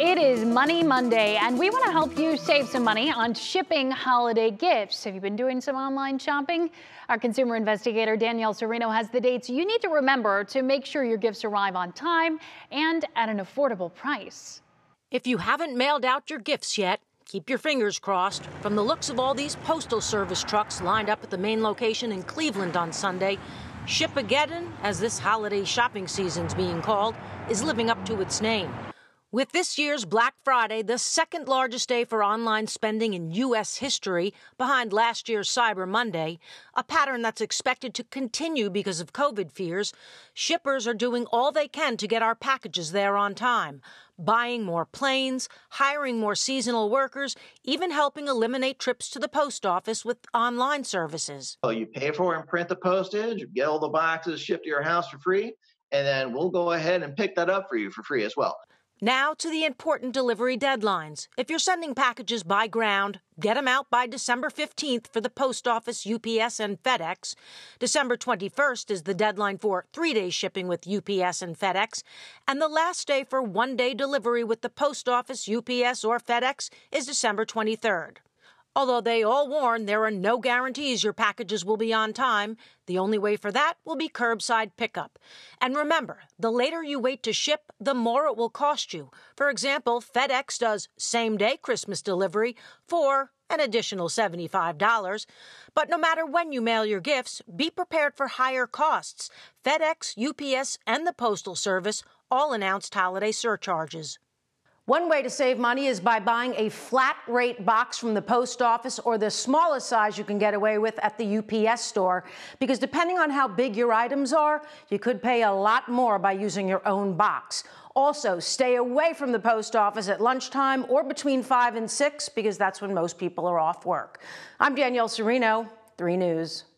It is Money Monday, and we want to help you save some money on shipping holiday gifts. Have you been doing some online shopping? Our consumer investigator, Danielle Serino, has the dates you need to remember to make sure your gifts arrive on time and at an affordable price. If you haven't mailed out your gifts yet, keep your fingers crossed. From the looks of all these Postal Service trucks lined up at the main location in Cleveland on Sunday, Shipageddon, as this holiday shopping season's being called, is living up to its name. With this year's Black Friday, the second largest day for online spending in U.S. history, behind last year's Cyber Monday, a pattern that's expected to continue because of COVID fears, shippers are doing all they can to get our packages there on time, buying more planes, hiring more seasonal workers, even helping eliminate trips to the post office with online services. Well, you pay for and print the postage, get all the boxes shipped to your house for free, and then we'll go ahead and pick that up for you for free as well. Now to the important delivery deadlines. If you're sending packages by ground, get them out by December 15th for the Post Office, UPS, and FedEx. December 21st is the deadline for three day shipping with UPS and FedEx. And the last day for one day delivery with the Post Office, UPS, or FedEx is December 23rd. Although they all warn there are no guarantees your packages will be on time, the only way for that will be curbside pickup. And remember, the later you wait to ship, the more it will cost you. For example, FedEx does same day Christmas delivery for an additional $75. But no matter when you mail your gifts, be prepared for higher costs. FedEx, UPS, and the Postal Service all announced holiday surcharges. One way to save money is by buying a flat rate box from the post office or the smallest size you can get away with at the UPS store. Because depending on how big your items are, you could pay a lot more by using your own box. Also, stay away from the post office at lunchtime or between 5 and 6 because that's when most people are off work. I'm Danielle Serino, 3 News.